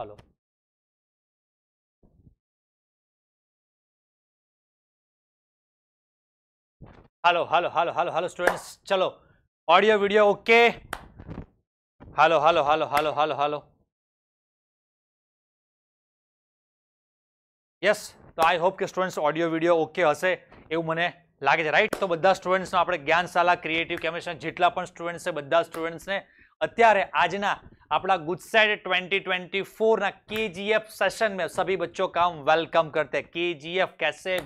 hello hello hello hello hello hello students चलो audio video okay hello hello hello hello hello hello yes तो I hope के students audio video okay हसे एवं मैंने लगे right तो बदा स्टूडेंट्स ज्ञानशाला क्रिएटिव केमिस्ट्री जितना स्टूडेंट्स है बदा स्टूडेंट्स ने અત્યારે આજના આપણા ગુજસેટ ट्वेंटी ट्वेंटी फोर ना के जी एफ सेशन में सभी बच्चों का हम वेलकम करते हैं के जी एफ कैसे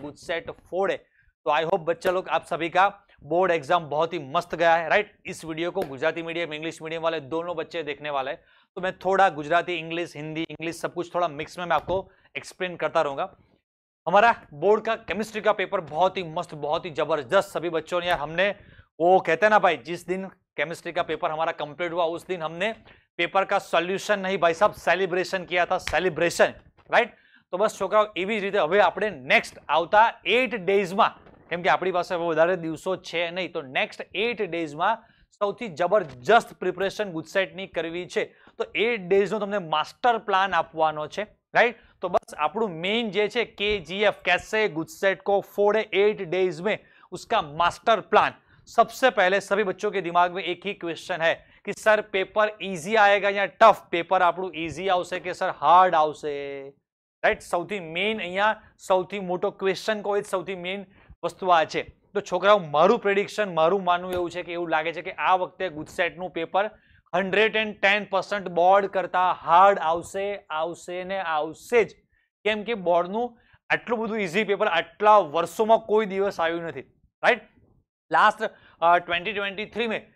फोड़े तो आई होप बच्चे लोग आप सभी का बोर्ड एग्जाम बहुत ही मस्त गया है राइट इस वीडियो को गुजराती मीडियम इंग्लिश मीडियम वाले दोनों बच्चे देखने वाले हैं तो मैं थोड़ा गुजराती इंग्लिश हिंदी इंग्लिश सब कुछ थोड़ा मिक्स में मैं आपको एक्सप्लेन करता रहूंगा हमारा बोर्ड का केमिस्ट्री का पेपर बहुत ही मस्त बहुत ही जबरदस्त सभी बच्चों ने यार हमने वो कहते हैं ना भाई जिस दिन केमिस्ट्री का पेपर हमारा कंप्लीट हुआ उस दिन हमने पेपर का सोल्यूशन नहीं भाई साहब सेलिब्रेशन किया था सेलिब्रेशन રાઈટ તો બસ છોકરાઓ એવી જ રીતે હવે આપણે નેક્સ્ટ આવતા એટ ડેઝમાં કેમ કે આપણી પાસે હવે વધારે દિવસો છે નહીં તો નેક્સ્ટ એટ ડેઝમાં સૌથી જબરજસ્ત પ્રિપરેશન ગુજસેટની કરવી છે તો એટ ડેઝનો તમને માસ્ટર પ્લાન આપવાનો છે રાઈટ તો બસ આપણું મેઇન જે છે કે જીએફ કેસે ગુજસેટ કો ફોર એટ ડેઝ મેં ઉસકા માસ્ટર પ્લાન सबसे पहले सभी बच्चों के दिमाग में एक ही क्वेश्चन है कि सर पेपर इजी आएगा या ટફ પેપર આપણું ઇઝી આવશે કે સર હાર્ડ આવશે રાઈટ સૌથી મેઇન અહીંયા સૌથી મોટો ક્વેશ્ચન કહો એ સૌથી મેઇન વસ્તુ આ છે તો છોકરાઓ મારું પ્રેડિક્શન મારું માનવું એવું છે કે એવું લાગે છે કે આ વખતે ગુજસેટનું paper hundred and ten percent board કરતાં હાર્ડ આવશે આવશે ને આવશે જ કેમ કે બોર્ડનું આટલું બધું ઇઝી પેપર આટલા વર્ષોમાં કોઈ દિવસ આવ્યું નથી right last twenty twenty three में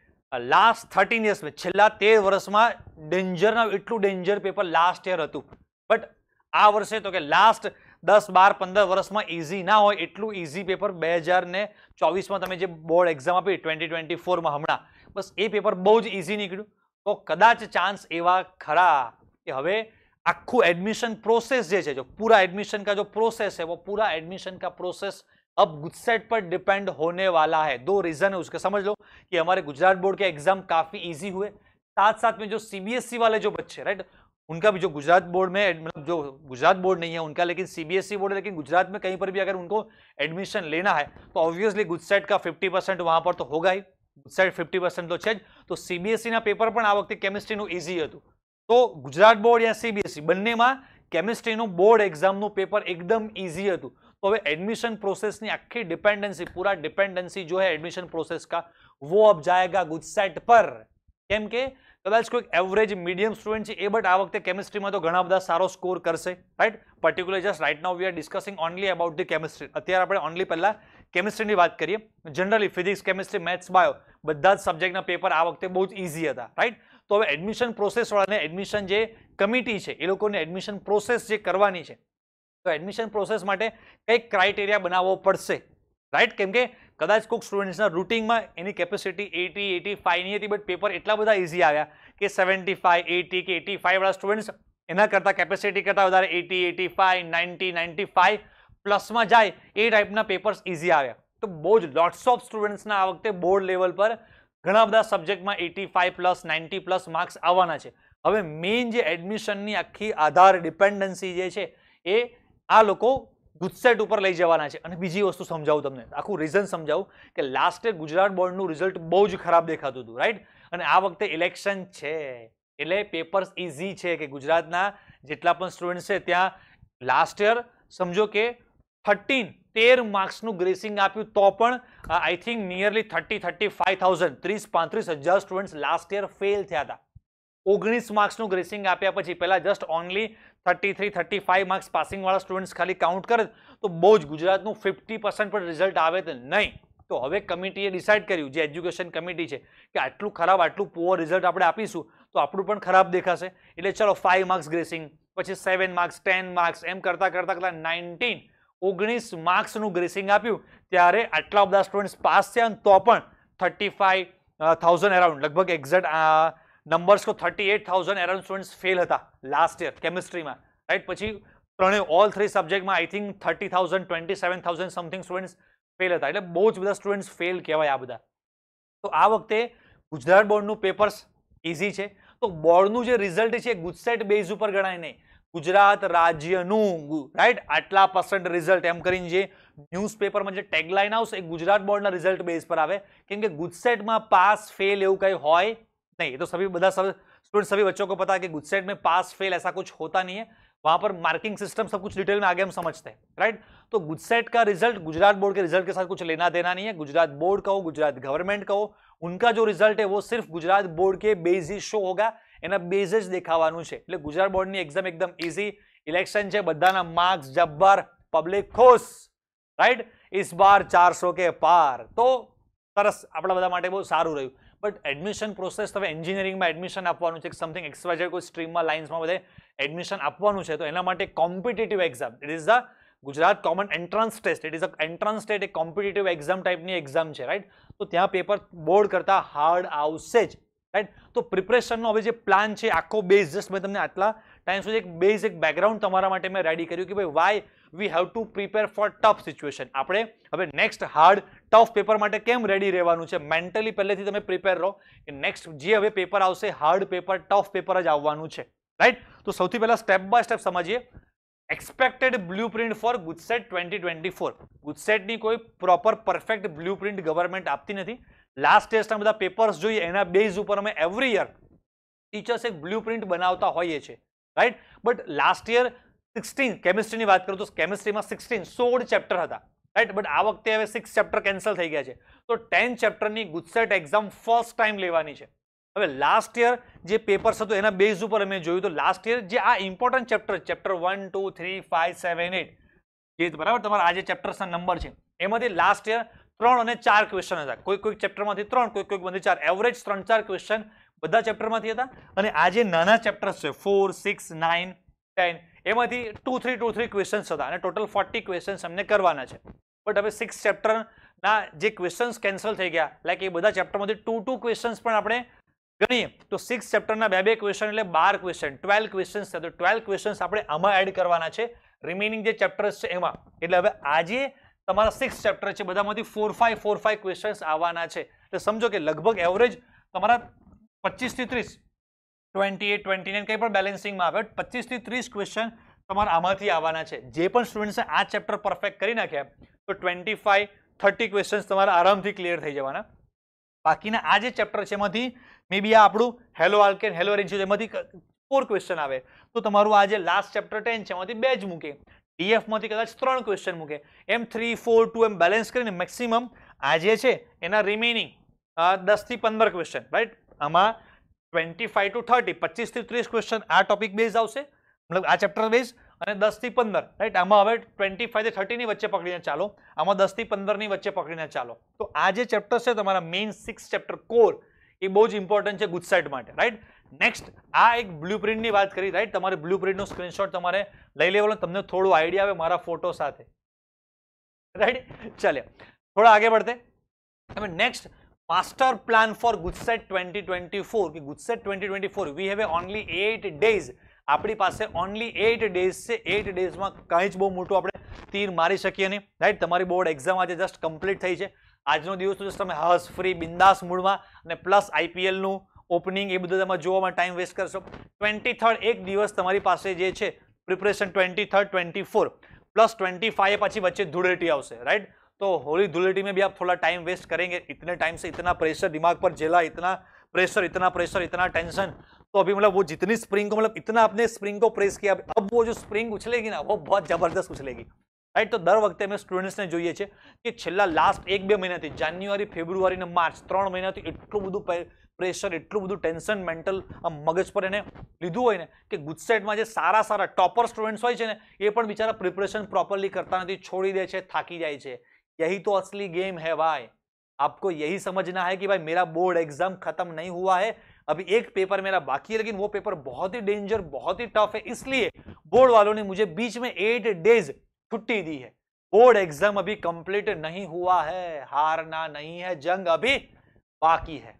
લાસ્ટ થર્ટીન યર્સમાં છેલ્લા તેર વર્ષમાં ડેન્જરના એટલું ડેન્જર પેપર લાસ્ટ યર હતું બટ આ વર્ષે તો કે લાસ્ટ દસ બાર પંદર વર્ષમાં ઇઝી ના હોય એટલું ઇઝી પેપર બે હજાર ને ચોવીસમાં તમે જે બોર્ડ એક્ઝામ આપી ટ્વેન્ટી ટ્વેન્ટી ફોરમાં હમણાં બસ એ પેપર બહુ જ ઇઝી નીકળ્યું તો કદાચ ચાન્સ એવા ખરા કે હવે આખું એડમિશન પ્રોસેસ જે છે જો પૂરા એડમિશન કા જો પ્રોસેસ હે વો પૂરા એડમિશન કા પ્રોસેસ अब गुजसेट पर डिपेंड होने वाला है दो रीजन है उसका समझ लो कि हमारे गुजरात बोर्ड के एग्जाम काफी इजी हुए साथ साथ में जो सीबीएसई e वाले जो बच्चे राइट उनका भी जो गुजरात बोर्ड में मतलब जो गुजरात बोर्ड नहीं है उनका लेकिन सीबीएसई e बोर्ड है लेकिन गुजरात में कहीं पर भी अगर उनको एडमिशन लेना है तो ऑब्वियसली गुजसेट का 50 परसेंट वहां पर तो होगा ही ગુજસાઇડ ફિફ્ટી तो તો છે पेपर पर સીબીએસઈના પેપર પણ આ વખતે કેમિસ્ટ્રીનું ઇઝી હતું તો ગુજરાત બોર્ડ યા સીબીએસઈ બંનેમાં કેમિસ્ટ્રીનું बोर्ड एग्जाम પેપર એકદમ ઇઝી હતું તો હવે એડમિશન પ્રોસેસની આખી ડિપેન્ડન્સી પૂરા ડિપેન્ડન્સી જો હે એડમિશન પ્રોસેસ કા વો અબ જાયેગા ગુજસેટ પર કેમ કે કદાચ કોઈક એવરેજ મીડિયમ સ્ટુડન્ટ છે એ બટ આ વખતે કેમિસ્ટ્રીમાં તો ઘણા બધા સારો સ્કોર કરશે right particular just right now we are discussing only about the chemistry અત્યારે આપણે ઓનલી પહેલાં કેમિસ્ટ્રીની વાત કરીએ generally physics chemistry maths bio બધા જ સબ્જેક્ટના પેપર આ વખતે બહુ જ ઇઝી હતા રાઈટ તો હવે એડમિશન પ્રોસેસવાળાને એડમિશન જે કમિટી છે એ લોકોને એડમિશન પ્રોસેસ જે કરવાની છે તો એડમિશન પ્રોસેસ માટે કંઈક ક્રાઇટેરિયા બનાવવો પડશે રાઈટ કેમ કે કદાચ કોઈક સ્ટુડન્ટ્સના રૂટિંગમાં એની કેપેસિટી એટી એટી ફાઈવની હતી બટ પેપર એટલા બધા ઇઝી આવ્યા કે સેવન્ટી ફાઈવ એટી કે એટી ફાઈવવાળા સ્ટુડન્ટ્સ એના કરતાં કેપેસિટી કરતાં વધારે eighty eighty five ninety ninety five પ્લસમાં જાય એ ટાઈપના પેપર્સ ઇઝી આવ્યા તો બહુ જ લોટ્સ ઓફ સ્ટુડન્ટ્સના આ વખતે બોર્ડ લેવલ પર ઘણા બધા સબ્જેક્ટમાં eighty five plus ninety plus marks આવવાના છે હવે મેઇન જે એડમિશનની આખી આધાર ડિપેન્ડન્સી જે છે એ આ લોકો ગુજસેટ ઉપર લઈ જવાના છે અને બીજી વસ્તુ સમજાવું તમને આખું રીઝન સમજાવું કે લાસ્ટે ગુજરાત બોર્ડનું રિઝલ્ટ બહુ જ ખરાબ દેખાતું હતું રાઈટ અને આ વખતે ઇલેક્શન છે એટલે પેપર્સ ઇઝી છે કે ગુજરાતના જેટલા પણ સ્ટુડન્ટ છે ત્યાં લાસ્ટ યર સમજો કે થર્ટીન તેર માર્ક્સનું ગ્રેસિંગ આપ્યું તો પણ I think nearly thirty thirty five thousand ત્રીસ પાંત્રીસ હજાર સ્ટુડન્ટ લાસ્ટ યર ફેલ થયા હતા ઓગણીસ માર્ક્સનું ગ્રેસિંગ આપ્યા પછી પહેલાં just only thirty three thirty five marks પાસિંગવાળા સ્ટુડન્ટ્સ ખાલી કાઉન્ટ કરે તો બહુ જ ગુજરાતનું ફિફ્ટી પર્સન્ટ પણ રિઝલ્ટ આવે તો નહીં તો હવે કમિટીએ ડિસાઇડ કર્યું જે એજ્યુકેશન કમિટી છે કે આટલું ખરાબ આટલું પુઅર રિઝલ્ટ આપણે આપીશું તો આપણું પણ ખરાબ દેખાશે એટલે ચલો ફાઇવ માર્ક્સ ગ્રેસિંગ પછી સેવન માર્ક્સ ટેન માર્ક્સ એમ કરતાં કરતાં કરતાં નાઇન્ટીન ઓગણીસ માર્ક્સનું ગ્રેસિંગ આપ્યું ત્યારે આટલા બધા સ્ટુડન્ટ્સ પાસ થયા તો પણ થર્ટી ફાઇવ થાઉઝન્ડ અરાઉન્ડ લગભગ એક્ઝેક્ટ નંબર્સ કો thirty eight thousand around students fail હતા લાસ્ટ યર કેમિસ્ટ્રીમાં રાઈટ પછી ત્રણે ઓલ થ્રી સબ્જેક્ટમાં I think thirty thousand twenty seven thousand something students fail હતા એટલે બહુ જ બધા સ્ટુડન્ટ્સ ફેલ કહેવાય આ બધા તો આ વખતે ગુજરાત બોર્ડનું પેપર્સ ઇઝી છે તો બોર્ડનું જે રિઝલ્ટ છે એ ગુજસેટ બેઝ ઉપર ગણાય નહીં ગુજરાત રાજ્યનું રાઈટ આટલા પર્સન્ટ રિઝલ્ટ એમ કરીને જે ન્યૂઝપેપરમાં જે ટેગલાઇન આવશે એ ગુજરાત બોર્ડના રિઝલ્ટ બેઝ પર આવે કેમ કે ગુજસેટમાં પાસ ફેલ એવું કંઈ હોય नहीं ये तो सभी बदा सब स्टूडेंट सभी बच्चों को पता है कि गुडसेट में पास फेल ऐसा कुछ होता नहीं है वहां पर मार्किंग सिस्टम सब कुछ डिटेल में आगे हम समझते हैं राइट तो गुडसेट का रिजल्ट गुजरात बोर्ड के रिजल्ट के साथ कुछ लेना देना नहीं है गुजरात बोर्ड का हो गुजरात गवर्नमेंट का हो उनका जो रिजल्ट है वो सिर्फ गुजरात बोर्ड के બેઝિસ शो होगा एना બેઝ જ દેખાવાનું છે એટલે ગુજરાત બોર્ડની એક્ઝામ એકદમ ઇઝી ઇલેક્શન છે બધાના માર્ક્સ જબ્બર પબ્લિક ખુશ इस बार 400 के पार तो सरस अपना बदा માટે બહુ સારું બટ એડમિશન પ્રોસેસ તમે એન્જિનિયરિંગમાં એડમિશન આપવાનું છે સમથિંગ એક્સવાઇઝર કોઈ સ્ટ્રીમમાં લાઇન્સમાં બધે એડમિશન આપવાનું છે તો એના માટે competitive exam it is the Gujarat common entrance test it is a entrance test એ કોમ્પિટિટિવ એક્ઝામ ટાઈપની એક્ઝામ છે રાઈટ તો ત્યાં પેપર બોર્ડ કરતાં હાર્ડ આવશે જ રાઈટ તો પ્રિપરેશનનો હવે જે પ્લાન છે આખો બેઝ જસ્ટ મેં તમને આટલા ત્યાં સુધી એક બેઝિક બેકગ્રાઉન્ડ તમારા માટે મેં રેડી કર્યું કે ભાઈ why we have to prepare for tough situation આપણે હવે નેક્સ્ટ હાર્ડ ટફ પેપર માટે કેમ રેડી રહેવાનું છે મેન્ટલી પહેલેથી તમે પ્રિપેર રહો કે નેક્સ્ટ જે હવે પેપર આવશે હાર્ડ પેપર ટફ પેપર જ આવવાનું છે રાઈટ તો સૌથી પહેલાં સ્ટેપ બાય સ્ટેપ સમજીએ expected blueprint for GUJCET twenty twenty four ગુજસેટની કોઈ proper perfect blueprint government આપતી નથી લાસ્ટ ટેસ્ટના બધા પેપર્સ જોઈએ એના બેઝ ઉપર અમે એવરી યર ટીચર્સ એક પ્રિન્ટ બનાવતા હોઈએ છીએ right but last year sixteen કેમિસ્ટ્રીની વાત કરું તો કેમિસ્ટ્રીમાં સિક્સટીન સોળ ચેપ્ટર હતા રાઈટ બટ આ વખતે હવે સિક્સ ચેપ્ટર કેન્સલ થઈ ગયા છે તો ટેન ચેપ્ટરની ગુજસેટ એક્ઝામ ફર્સ્ટ ટાઈમ લેવાની છે હવે લાસ્ટ યર જે પેપર્સ હતું એના બેઝ ઉપર અમે જોયું તો લાસ્ટ યર જે આ important chapter chapter one two three five seven eight જે બરાબર તમારા આ જે ચેપ્ટર્સના નંબર છે એમાંથી લાસ્ટ યર ત્રણ અને ચાર ક્વેશ્ચન હતા કોઈ કોઈક ચેપ્ટરમાંથી ત્રણ કોઈક કોઈક બધી ચાર એવરેજ ત્રણ ચાર ક્વેશ્ચન બધા ચેપ્ટરમાંથી હતા અને આ જે નાના ચેપ્ટર્સ છે ફોર સિક્સ નાઇન ટેન એમાંથી two three two three questions હતા અને ટોટલ ફોર્ટી ક્વેશ્ચન્સ અમને કરવાના છે બટ હવે સિક્સ ચેપ્ટરના જે ક્વેશ્ચન્સ કેન્સલ થઈ ગયા લાઈક એ બધા ચેપ્ટરમાંથી ટુ ટુ ક્વેશ્ચન્સ પણ આપણે ગણીએ તો સિક્સ ચેપ્ટરના બે બે ક્વેશ્ચન એટલે બાર ક્વેશ્ચન ટ્વેલ્વ ક્વેશ્ચન્સ છે તો ટ્વેલ્વ ક્વેશ્ચન્સ આપણે આમાં એડ કરવાના છે રિમેનિંગ જે ચેપ્ટર્સ છે એમાં એટલે હવે આજે તમારા સિક્સ ચેપ્ટર છે બધામાંથી four five four five questions આવવાના છે એટલે સમજો કે લગભગ એવરેજ તમારા પચીસથી ત્રીસ ટ્વેન્ટી એટ ટ્વેન્ટી નાઇન કંઈ પણ બેલેન્સિંગમાં આવે પચીસથી ત્રીસ ક્વેશ્ચન તમારા આમાંથી આવવાના છે જે પણ સ્ટુડન્ટ્સે આ ચેપ્ટર પરફેક્ટ કરી નાખ્યા તો ટ્વેન્ટી ફાઇવ થર્ટી ક્વેશ્ચન્સ તમારા આરામથી ક્લિયર થઈ જવાના બાકીના આ જે ચેપ્ટર છે એમાંથી મે બી આ આપણું હેલો આલ્કેન હેલો રેન્જ્યુ એમાંથી ફોર ક્વેશ્ચન આવે તો તમારું આ જે લાસ્ટ ચેપ્ટર ટેન છે એમાંથી બે જ મૂકે ડીએફમાંથી કદાચ ત્રણ ક્વેશ્ચન મૂકે એમ થ્રી ફોર ટુ એમ બેલેન્સ કરીને મેક્સિમમ આ જે છે એના રિમેનિંગ દસથી પંદર ક્વેશ્ચન રાઈટ આમાં ટ્વેન્ટી ફાઈવ ટુ થર્ટી પચીસથી ત્રીસ ક્વેશ્ચન આ ટોપિક બેઝ આવશે મતલબ આ ચેપ્ટર બેઝ અને દસથી પંદર રાઈટ આમાં હવે ટ્વેન્ટી ફાઈવથી થર્ટીની વચ્ચે પકડીને ચાલો આમાં દસથી પંદરની વચ્ચે પકડીને ચાલો તો આ જે ચેપ્ટર છે તમારા મેઇન સિક્સ ચેપ્ટર કોર એ બહુ જ ઇમ્પોર્ટન્ટ છે ગુજસાઇટ માટે રાઈટ નેક્સ્ટ આ એક બ્લુ પ્રિન્ટની વાત કરી રાઈટ તમારે બ્લુ પ્રિન્ટનો સ્ક્રીનશોટ તમારે લઈ લેવાનો તમને થોડું આઈડિયા આવે મારા ફોટો સાથે રાઈટ ચાલે થોડા આગળ પડતે હવે next master plan for Gujarat 2024 कि Gujarat 2024 we have only 8 days આપણી પાસે ઓનલી 8 ડેઝ છે 8 ડેઝમાં કંઈ જ બહુ મોટું આપણે તીર મારી શકીએ નહીં રાઈટ તમારી બોર્ડ એક્ઝામ આજે જસ્ટ કમ્પ્લીટ થઈ છે આજનો દિવસ તો જસ્ટ તમે હસ ફ્રી બિંદાસ મૂડમાં અને પ્લસ આઈપીએલનું ઓપનિંગ એ બધું તમે જોવામાં ટાઈમ વેસ્ટ કરશો ટ્વેન્ટી થર્ડ એક દિવસ તમારી પાસે જે છે preparation twenty third twenty four plus twenty five પછી વચ્ચે ધૂળેટી આવશે રાઈટ तो होली धुलेटी में भी आप थोड़ा टाइम वेस्ट करेंगे इतने टाइम से इतना प्रेशर दिमाग पर झेला इतना प्रेशर इतना प्रेशर इतना टेंशन तो अभी मतलब वो जितनी स्प्रिंग को मतलब इतना आपने स्प्रिंग को प्रेस किया अब वो जो स्प्रिंग उछलेगी ना वो बहुत ज़बरदस्त उछलेगी રાઈટ તો દર વખતે અમે સ્ટુડન્ટ્સને જોઈએ છે કે છેલ્લા લાસ્ટ એક બે મહિનાથી જાન્યુઆરી ફેબ્રુઆરી અને માર્ચ ત્રણ મહિનાથી એટલું બધું પ્રેશર એટલું બધું ટેન્શન મેન્ટલ મગજ પર એને લીધું હોય ને કે ગુજસેટમાં જે સારા સારા ટોપર સ્ટુડન્ટ્સ હોય છે ને એ પણ બિચારા પ્રિપરેશન પ્રોપરલી કરતા નથી છોડી દે છે થાકી જાય છે यही तो असली गेम है भाई आपको यही समझना है कि भाई मेरा बोर्ड एग्जाम खत्म नहीं हुआ है अभी एक पेपर मेरा बाकी है लेकिन वो पेपर बहुत ही डेंजर बहुत ही टफ है इसलिए बोर्ड वालों ने मुझे बीच में एट डेज छुट्टी दी है बोर्ड एग्जाम अभी कंप्लीट नहीं हुआ है हारना नहीं है जंग अभी बाकी है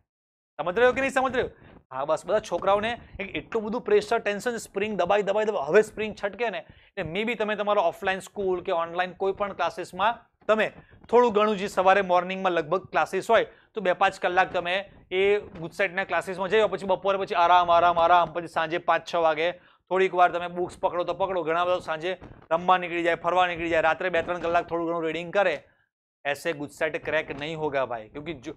समझ સમજ રહ્યો કે નહીં સમજ રહ્યો હા બસ બધા છોકરાઓને એક એટલું બધું પ્રેશર ટેન્શન સ્પ્રિંગ દબાઈ દબાઈ दबाई હવે સ્પ્રિંગ છટકે ને એટલે મે બી તમે તમારો ઓફલાઈન સ્કૂલ કે ઓનલાઈન કોઈ क्लासेस में તમે થોડું ઘણું જે સવારે મોર્નિંગમાં લગભગ ક્લાસીસ હોય તો બે પાંચ કલાક તમે એ ગુજસેટના ક્લાસીસમાં જઈ પછી બપોરે પછી આરામ આરામ આરામ પછી સાંજે પાંચ છ વાગે થોડીક વાર તમે બુક્સ પકડો તો પકડો ઘણા બધા સાંજે રમવા નીકળી જાય ફરવા નીકળી જાય રાત્રે બે ત્રણ કલાક થોડું ઘણું રીડિંગ કરે એસે ગુજસેટ ક્રેક નહીં હોગા ભાઈ ક્યુંકિ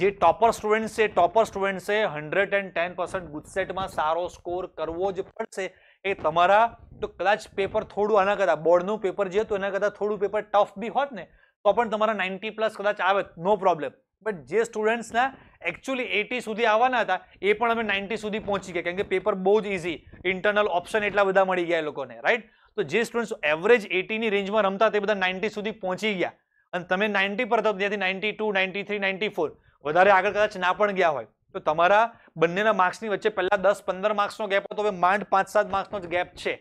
જે ટોપર સ્ટુડન્ટ છે ટોપર સ્ટુડન્ટ છે હંડ્રેડ એન્ડ ટેન પર્સન્ટ ગુજસેટમાં સારો સ્કોર કરવો જ પડશે એ તમારા તો કદાચ પેપર થોડું આના કરતાં બોર્ડનું પેપર જે હતું એના કરતાં થોડું પેપર ટફ બી હોત ને તો પણ તમારા નાઇન્ટી પ્લસ કદાચ આવે નો પ્રોબ્લેમ બટ જે સ્ટુડન્ટ્સના એકચ્યુઅલી એટી સુધી આવવાના હતા એ પણ અમે નાઇન્ટી સુધી પહોંચી ગયા કેમ કે પેપર બહુ જ ઇઝી ઇન્ટરનલ ઓપ્શન એટલા બધા મળી ગયા એ લોકોને રાઈટ તો જે સ્ટુડન્ટ્સ એવરેજ એટીની રેન્જમાં રમતા તે બધા નાઇન્ટી સુધી પહોંચી ગયા અને તમે નાઇન્ટી પર તો ત્યાંથી ninety two ninety three ninety four વધારે આગળ કદાચ ના પણ ગયા હોય તો તમારા બંનેના માર્ક્સની વચ્ચે પહેલા દસ પંદર માર્ક્સનો ગેપ હતો હવે માંડ પાંચ સાત માર્ક્સનો જ ગેપ છે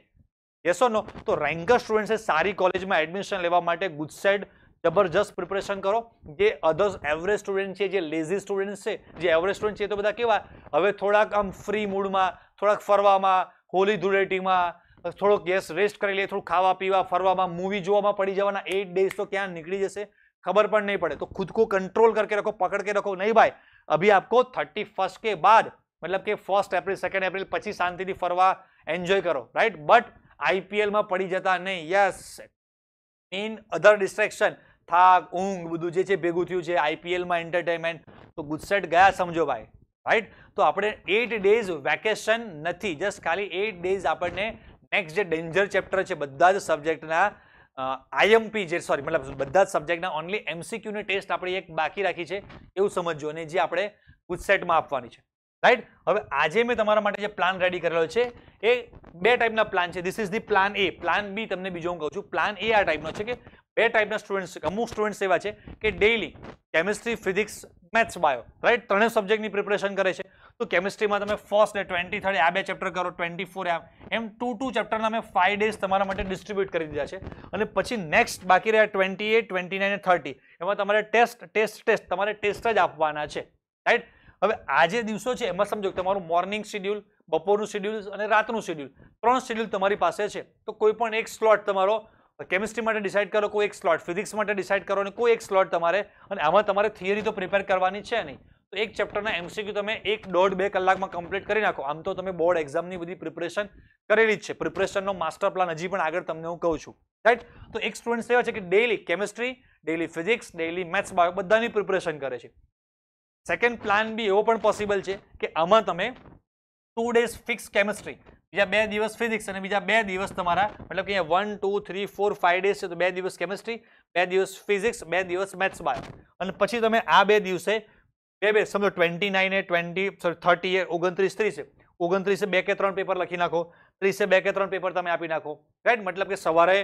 યસ નો તો રેન્કર સ્ટુડન્ટ્સે સારી કોલેજમાં એડમિશન લેવા માટે ગુજસેડ જબરજસ્ત પ્રિપરેશન કરો જે અધર્સ એવરેજ સ્ટુડન્ટ છે જે લેઝી સ્ટુડન્ટ્સ છે જે એવરેજ સ્ટુડન્ટ છે તો બધા કેવા હવે થોડાક આમ ફ્રી મૂડમાં થોડાક ફરવામાં હોલી ધૂળેટીમાં થોડોક ગેસ રેસ્ટ કરી લે થોડું ખાવા પીવા ફરવામાં મૂવી જોવામાં પડી જવાના એટ ડેઝ તો ક્યાં નીકળી જશે ખબર પણ નહીં પડે તો ખુદ કો કંટ્રોલ કરકે રખો પકડ કે રખો નહીં ભાઈ અભી आपको થર્ટી ફર્સ્ટ કે બાદ મતલબ કે ફર્સ્ટ એપ્રિલ સેકન્ડ એપ્રિલ પછી શાંતિથી ફરવા એન્જોય કરો રાઈટ બટ આઈપીએલમાં પડી જતા નહીં યસ ઇન અધર ડિસ્ટ્રેક્શન થાક ઊંઘ બધું જે છે ભેગું થયું છે આઈપીએલમાં એન્ટરટેનમેન્ટ તો ગુજસેટ ગયા સમજો ભાઈ રાઈટ તો આપણે એટ ડેઝ વેકેશન નથી જસ્ટ ખાલી એટ ડેઝ આપણને નેક્સ્ટ જે ડેન્જર ચેપ્ટર છે બધા જ સબ્જેક્ટના આઈએમપી જે સોરી મતલબ બધા જ સબ્જેક્ટના ઓનલી એમસીક્યુની ટેસ્ટ આપણે એક બાકી રાખી છે એવું સમજજો અને જે આપણે ગુજસેટમાં આપવાની છે રાઈટ હવે આજે મેં તમારા માટે જે પ્લાન રેડી કરેલો છે એ બે ટાઈપના પ્લાન છે this is the plan A plan B તમને બીજો હું કહું છું પ્લાન એ આ ટાઈપનો છે કે બે ટાઈપના સ્ટુડન્ટ્સ અમુક સ્ટુડન્ટ્સ એવા છે કે daily chemistry physics maths bio right ત્રણેય સબ્જેક્ટની પ્રિપરેશન કરે છે તો કેમિસ્ટ્રીમાં તમે ફર્સ્ટ ડે ટ્વેન્ટી થર્ડ આ બે ચેપ્ટર કરો ટ્વેન્ટી ફોર એમ એમ ટુ ટુ ચેપ્ટરના અમે ફાઇવ ડેઝ તમારા માટે ડિસ્ટ્રીબ્યુટ કરી દીધા છે અને પછી નેક્સ્ટ બાકી રહ્યા twenty eight twenty nine thirty એમાં તમારે ટેસ્ટ ટેસ્ટ ટેસ્ટ તમારે ટેસ્ટ જ આપવાના છે રાઈટ હવે આજે દિવસો છે એમાં સમજો તમારું મોર્નિંગ શેડ્યુલ બપોરનું શેડ્યુલ અને રાતનું શેડ્યુલ ત્રણ શેડ્યુલ તમારી પાસે છે તો કોઈ પણ એક સ્લોટ તમારો કેમિસ્ટ્રી માટે ડિસાઇડ કરો કોઈ એક સ્લોટ ફિઝિક્સ માટે ડિસાઇડ કરો અને કોઈ એક સ્લોટ તમારે અને આમાં તમારે થિયરી તો પ્રિપેર કરવાની છે નહીં તો એક ચેપ્ટરના એમસીક્યુ તમે એક દોઢ બે કલાકમાં કમ્પ્લીટ કરી નાખો આમ તો તમે બોર્ડ એક્ઝામની બધી પ્રિપરેશન કરેલી જ છે પ્રિપરેશનનો માસ્ટર પ્લાન હજી પણ આગળ તમને હું કહું છું રાઈટ તો એક સ્ટુડન્ટ્સ એવા છે કે daily chemistry daily physics daily maths bio બધાની પ્રિપરેશન કરે છે સેકન્ડ પ્લાન બી એવો પણ પોસિબલ છે કે આમાં તમે ટુ ડેઝ ફિક્સ કેમેસ્ટ્રી બીજા બે દિવસ ફિઝિક્સ અને બીજા બે દિવસ તમારા મતલબ કે અહીંયા one two three four five days છે તો બે દિવસ કેમેસ્ટ્રી બે દિવસ ફિઝિક્સ બે દિવસ મેથ્સ બાયો અને પછી તમે આ બે દિવસે બે બે સમજો ટ્વેન્ટી એ ટ્વેન્ટી સોરી એ ઓગણત્રીસ ત્રીસે ઓગણત્રીસે બે કે ત્રણ પેપર લખી નાખો ત્રીસે બે કે ત્રણ પેપર તમે આપી નાખો રાઈટ મતલબ કે સવારે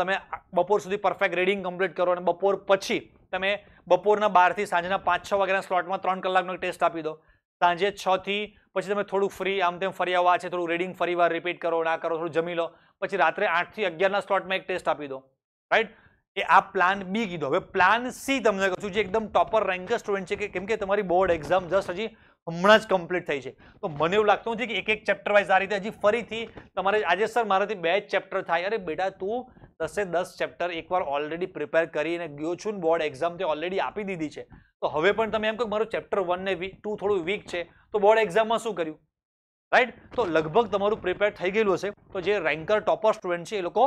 તમે બપોર સુધી પરફેક્ટ રીડિંગ કમ્પ્લીટ કરો અને બપોર પછી તમે બપોરના બારથી સાંજના પાંચ છ વાગ્યાના સ્લોટમાં ત્રણ કલાકનો ટેસ્ટ આપી દો સાંજે છથી પછી તમે થોડું ફ્રી આમ તેમ ફરી આવવા છે થોડું રીડિંગ ફરી વાર રિપીટ કરો ના કરો થોડું જમી લો પછી રાત્રે આઠથી અગિયારના સ્લોટમાં એક ટેસ્ટ આપી દો રાઈટ એ આ પ્લાન બી કીધો હવે પ્લાન સી તમને કહું છું જે એકદમ ટોપર રેન્કર સ્ટુડન્ટ છે કે કેમ કે તમારી બોર્ડ એક્ઝામ જસ્ટ હજી હમણાં જ કમ્પ્લીટ થઈ છે તો મને એવું લાગતું નથી કે એક એક ચેપ્ટર વાઇઝ આ રીતે હજી ફરીથી તમારે આજે સર મારાથી બે જ ચેપ્ટર થાય અરે બેટા તું દસે દસ ચેપ્ટર એકવાર ઓલરેડી પ્રિપેર કરીને ગયો છું ને બોર્ડ એક્ઝામ તે ઓલરેડી આપી દીધી છે તો હવે પણ તમે એમ કહો મારું ચેપ્ટર વન ને ટુ થોડું વીક છે તો બોર્ડ એક્ઝામમાં શું કર્યું રાઈટ તો લગભગ તમારું પ્રિપેર થઈ ગયેલું હશે તો જે રેન્કર ટોપર સ્ટુડન્ટ છે એ લોકો